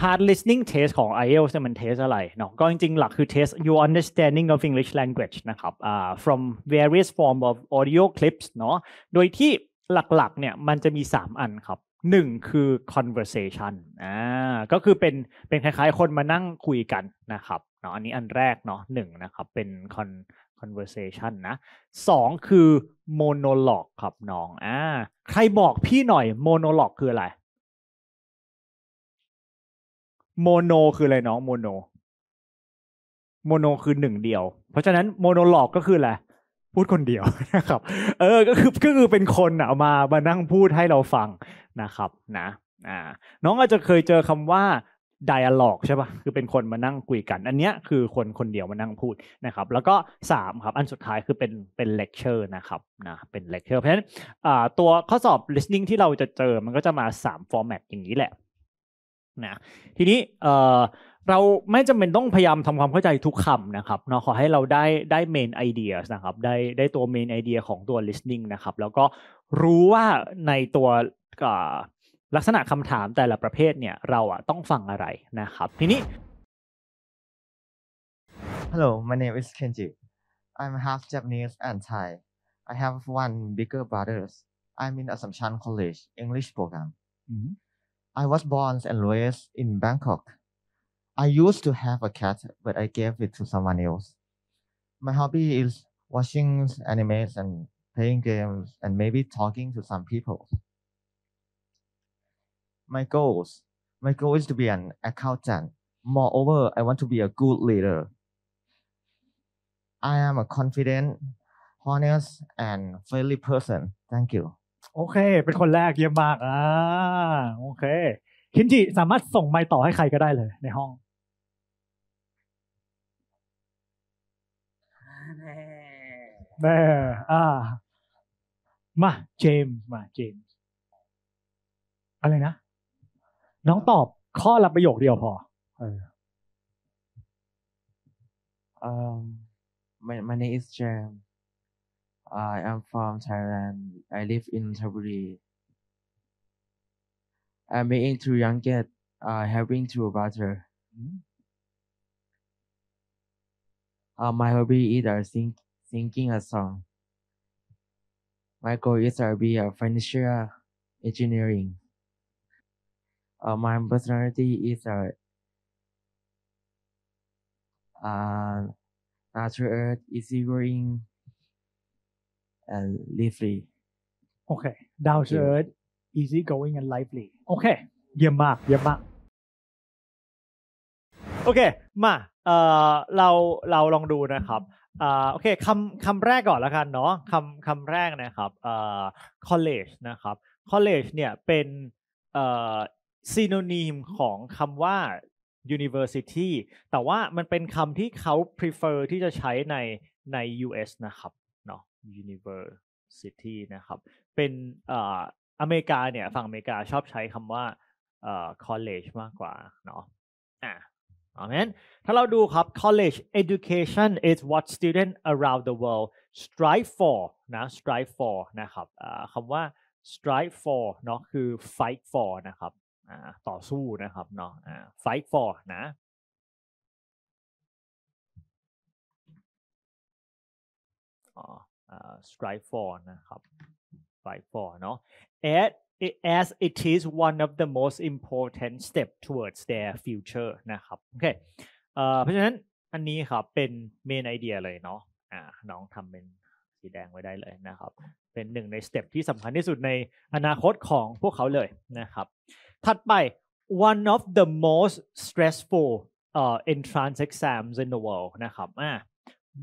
พาร์ท listening test ของ IELTS มัน test อะไรเนาะ ก็จริงๆ หลักคือ test your understanding of English language นะครับ uh, from various form of audio clips เนาะ โดยที่หลักๆ เนี่ย มันจะมี 3 อันครับหนึ่งคือ conversation อ่า ก็คือเป็น เป็นคล้ายๆ คนมานั่งคุยกันนะครับ เนาะ อันนี้อันแรกเนาะหนึ่งนะครับ เป็น con conversation นะสองคือ monologue ครับน้อง อ่า ใครบอกพี่หน่อย monologue คืออะไรโมโนคืออะไรน้องโมโนโมโนคือหนึ่งเดียว เพราะฉะนั้นโมโนหลอก ก็คืออะไร พูดคนเดียวนะครับเออก็คือก็คือเป็นคนอ่ะมามานั่งพูดให้เราฟังนะครับ นะ อ่าน้องอาจจะเคยเจอคำว่า dialogue ใช่ปะ่ะคือเป็นคนมานั่งคุยกัน อันเนี้ยคือคนคนเดียวมานั่งพูดนะครับ แล้วก็สามครับอันสุดท้ายคือเป็นเป็น lecture นะครับนะเป็น lecture เพราะฉะนั้นตัวข้อสอบ listening ที่เราจะเจอมันก็จะมาสาฟ format อย่างนี้แหละนะทีนี้เราไม่จำเป็นต้องพยายามทำความเข้าใจทุกคำนะครับเนาะขอให้เราได้ได้เมนไอเดียนะครับ ได้ได้ตัวเมนไอเดียของตัว listening นะครับ แล้วก็รู้ว่าในตัวลักษณะคำถามแต่ละประเภท เนี่ย เราอะต้องฟังอะไรนะครับ ทีนี้ Hello my name is Kenji I'm half Japanese and Thai I have one bigger brothers I'm in Assumption College English program mm-hmm. I was born and raised in Bangkok. I used to have a cat, but I gave it to someone else. My hobby is watching animes and playing games and maybe talking to some people. My goals. My goal is to be an accountant. Moreover, I want to be a good leader. I am a confident, honest, and friendly person. Thank you. โอเค เป็นคนแรกเยี่ยมมากอ่าโอเค คินจิสามารถส่งไมต่อให้ใครก็ได้เลย ในห้องแม่อ่ามาเจมส์มาเจมส์อะไรนะน้องตอบข้อละประโยคเดียวพอ เออ Um, my my name is Jam. I am from Thailand. I live in Taburi. I'm making two young kid. uh, have been to Mm. Mm-hmm. Uh, my hobby is uh, sing, singing a song. My goal is to uh, be a financial engineering. Uh, my personality is a uh, uh, natural easygoing and live l y okay down to earth easy going and lively okay เยี่ยมมาก เยี่ยมมากโอเคมา เอ่อ เรา เราลองดูนะครับอ่าโอเคคำคำแรกก่อนละกันเนาะคำคำแรกนะครับเอ่อ college นะครับ college เนี่ยเป็น เอ่อ synonym ของคำว่า university แต่ว่ามันเป็นคำที่เขา prefer ที่จะใช้ในใน US นะครับ University นะครับ เป็นเอ่ออเมริกาเนี่ยฝั่งอเมริกาชอบใช้คำว่าเอ่อ college มากกว่าเนาะอ่ะเอางั้นถ้าเราดูครับ college education is what students around the world strive for นะ strive for นะครับคำว่า strive for เนาะคือ fight for นะครับต่อสู้นะครับเนาะ fight for นะอ๋อ strive for นะครับ strive for เนาะ as as it is one of the most important step towards their future นะครับโอเคเพราะฉะนั้นอันนี้ครับเป็น main idea เลยเนาะะน้องทำเป็นสีแดงไว้ได้เลยนะครับ เป็นหนึ่งในสเต็ปที่สำคัญที่สุดในอนาคตของพวกเขาเลยนะครับ ถัดไป one of the most stressful uh, entrance exams in the world นะครับอ่า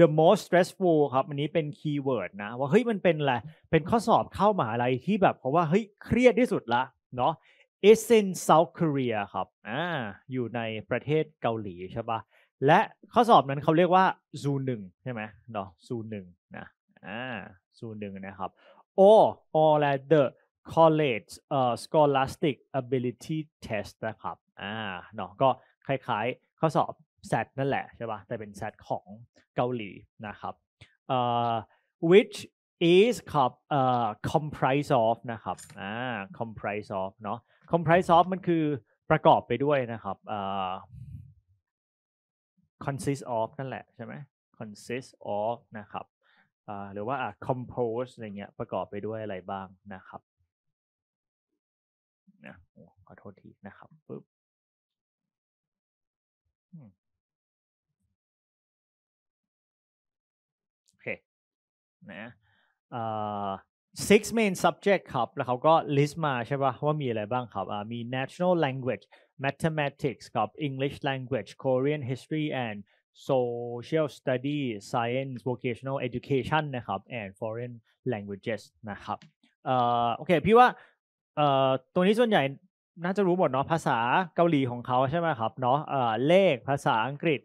the most stressful ครับอันนี้เป็นคีย์เวิร์ดนะ ว่า เฮ้ยมันเป็นอะไร เป็นข้อสอบเข้ามหาลัยที่แบบเพราะว่า เฮ้ยเครียดที่สุดละเนาะ is in South Korea ครับอ่าอยู่ในประเทศเกาหลีใช่ปะและข้อสอบนั้นเขาเรียกว่าซูหนึ่งใช่ไหมเนาะซูหนึ่งนะอ่าซูหนึ่งนะครับ or or like the college uh, scholastic ability test นะครับอ่าเนาะก็คล้ายๆข้อสอบแซดนั่นแหละใช่ปะ่ะแต่เป็นแซดของเกาหลีนะครับ uh, which is ครับ uh, comprise of นะครับอ่า comprise of เนาะ comprise of มันคือประกอบไปด้วยนะครับ uh, consist of นั่นแหละใช่ไหม consist of นะครับ หรือว่า compose อะไรเงี้ยประกอบไปด้วยอะไรบ้างนะครับ นะขอโทษทีนะครับปึ๊บนะ six main subject ครับ แล้วเขาก็ list มาใช่ปะว่ามีอะไรบ้างครับมี national language mathematics ครับ English language Korean history and social s t u d y s c i e n c e vocational education นะครับ and foreign languages นะครับอโอเค พี่ว่าตัวนี้ส่วนใหญ่น่าจะรู้หมดเนาะ ภาษาเกาหลีของเขาใช่ไหมครับ เนาะเลข ภาษาอังกฤษ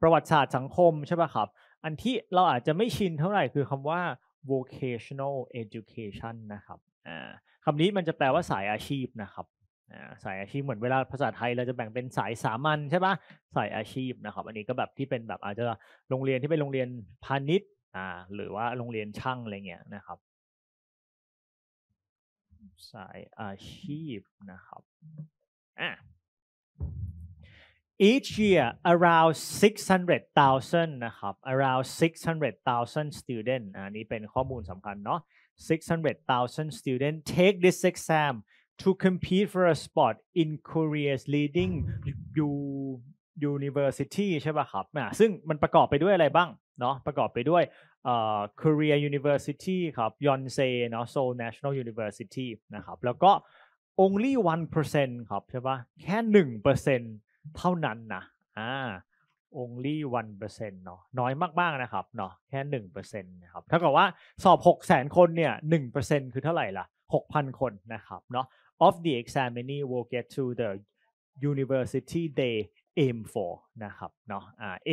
ประวัติศาสตร์สังคมใช่ไหมครับอันที่เราอาจจะไม่ชินเท่าไหร่คือคำว่า vocational education นะครับคำนี้มันจะแปลว่าสายอาชีพนะครับสายอาชีพเหมือนเวลาภาษาไทยเราจะแบ่งเป็นสายสามัญใช่ปะสายอาชีพนะครับ อันนี้ก็แบบที่เป็นแบบอาจจะโรงเรียนที่เป็นโรงเรียนพาณิชย์ อ่า หรือว่าโรงเรียนช่างอะไรเงี้ยนะครับ สายอาชีพนะครับอ่ะ each year around 600,000นะครับ around 600,000 student อันนี้เป็นข้อมูลสำคัญเนาะ600,000 student take this exam to compete for a spot in Korea's leading U n i v e r s i t y ใช่ป่ะครับซึ่งมันประกอบไปด้วยอะไรบ้างเนาะประกอบไปด้วย Korea University ครับ Yonsei เนาะ Seoul National University นะครับแล้วก็ only 1%ครับใช่ป่ะแค่ 1%เท่านั้นนะ อ่า only 1%เนาะ น้อยมาก ๆ นะครับ เนาะ แค่หนึ่งเเปอร์์ซ็นนตะครับ ถ้ากับว่าสอบหกแสนคนเนี่ยหนนึ่งเเปอร์ซ็ต์คือเท่าไหร่ล่ะหกพันคนนะครับ เนาะ of the examinee will get to the university they aim for นะครับ เนาะ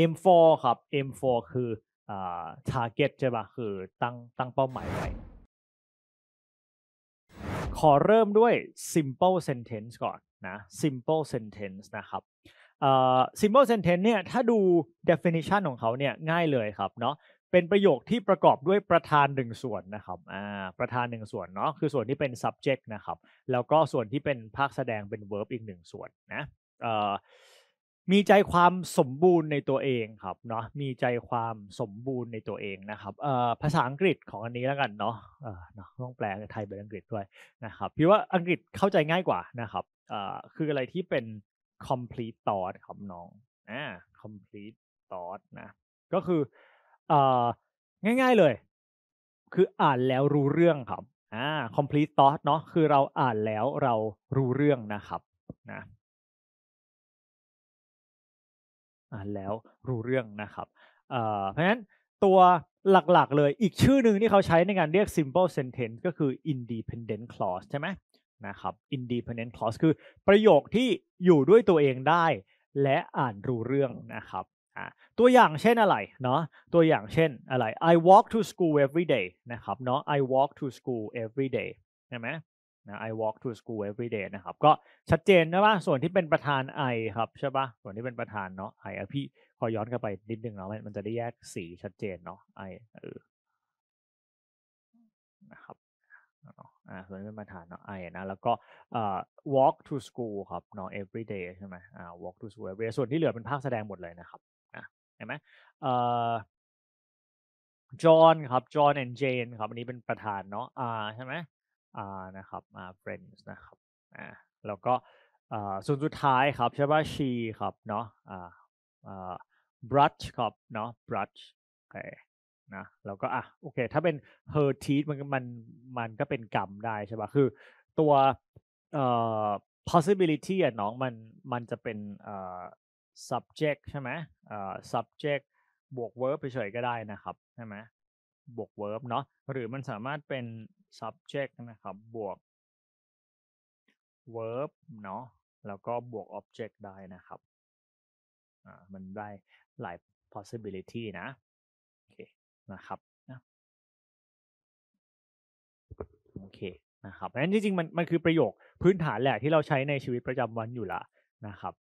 aim for ครับ aim for คืออ่า target ใช่ปะคือตั้งตั้งเป้าหมายไว้ ขอเริ่มด้วย simple sentence ก่อน นะ simple sentence นะครับ simple sentence เนี่ยถ้าดู definition ของเขาเนี่ยง่ายเลยครับ เนาะเป็นประโยคที่ประกอบด้วยประธานหนึ่งส่วนนะครับอ่าประธานหนึ่งส่วนเนาะคือส่วนที่เป็น subject นะครับ แล้วก็ส่วนที่เป็นภาคแสดงเป็น verb อีกหนึ่งส่วนนะมีใจความสมบูรณ์ในตัวเองครับ เนาะมีใจความสมบูรณ์ในตัวเองนะครับ เอ่อภาษาอังกฤษของอันนี้แล้วกันเนาะเออเนาะต้องแปลไทยเป็นอังกฤษด้วยนะครับพี่ว่าอังกฤษเข้าใจง่ายกว่านะครับเอ่อคืออะไรที่เป็น complete thought ครับ น้องอ่า complete thought นะ ก็คืออ่ง่าย ๆเลย คืออ่านแล้วรู้เรื่องครับอ่า complete thought เนาะคือเราอ่านแล้วเรารู้เรื่องนะครับ นะอ่านแล้วรู้เรื่องนะครับเอ่อเพราะฉะนั้นตัวหลักๆเลย อีกชื่อหนึ่งที่เขาใช้ในการเรียก simple sentence ก็คือ independent clause ใช่ไหมนะครับ independent clause คือประโยคที่อยู่ด้วยตัวเองได้ และอ่านรู้เรื่องนะครับตัวอย่างเช่นอะไรเนาะตัวอย่างเช่นอะไร I walk to school every day นะครับเนาะ I walk to school every day ใช่ไหมนะ I walk to school every day นะครับก็ชัดเจนนะว่าส่วนที่เป็นประธาน I ครับใช่ปะส่วนที่เป็นประธานเนาะ I อพี่ขอย้อนกลับไปนิดนึงเนาะมันจะได้แยกสีชัดเจนเนาะ I เออนะครับอ่าคือเป็นมาตรฐานเนาะไอนะแล้วก็ walk to school ครับเนาะ every day ใช่ไหมอ่า walk to school every day ส่วนที่เหลือเป็นภาคแสดงหมดเลยนะครับนะเห็นไหมอ่อจอห์นครับจอห์นแอนเจนครับอันนี้เป็นประธานเนาะอ่าใช่ไหมอ่านะครับอ่า friends นะครับอ่าแล้วก็อ่าส่วนสุดท้ายครับ ใช่ป่ะ she ครับ เนาะอ่าอ่า b r u s h ครับ เนาะ b r u s h โอเคนะแล้วก็อ่ะโอเคถ้าเป็น her teeth มันมันมันก็เป็นกรรมได้ใช่ปะ่ะคือตัวเอ่อ possibility อ่ะน้องมันมันจะเป็นเอ่อ subject ใช่ไหมเอ่อ subject บวก verb เฉยๆก็ได้นะครับใช่ไหมบวก verb เนาะหรือมันสามารถเป็น subject นะครับ บวก verb เนาะแล้วก็บวก object ได้นะครับอ่ามันได้หลาย possibility นะโอเคนะครับ นะโอเคนะครับนั้นจริงๆมันมันคือประโยคพื้นฐานแหละที่เราใช้ในชีวิตประจำวันอยู่ละนะครับ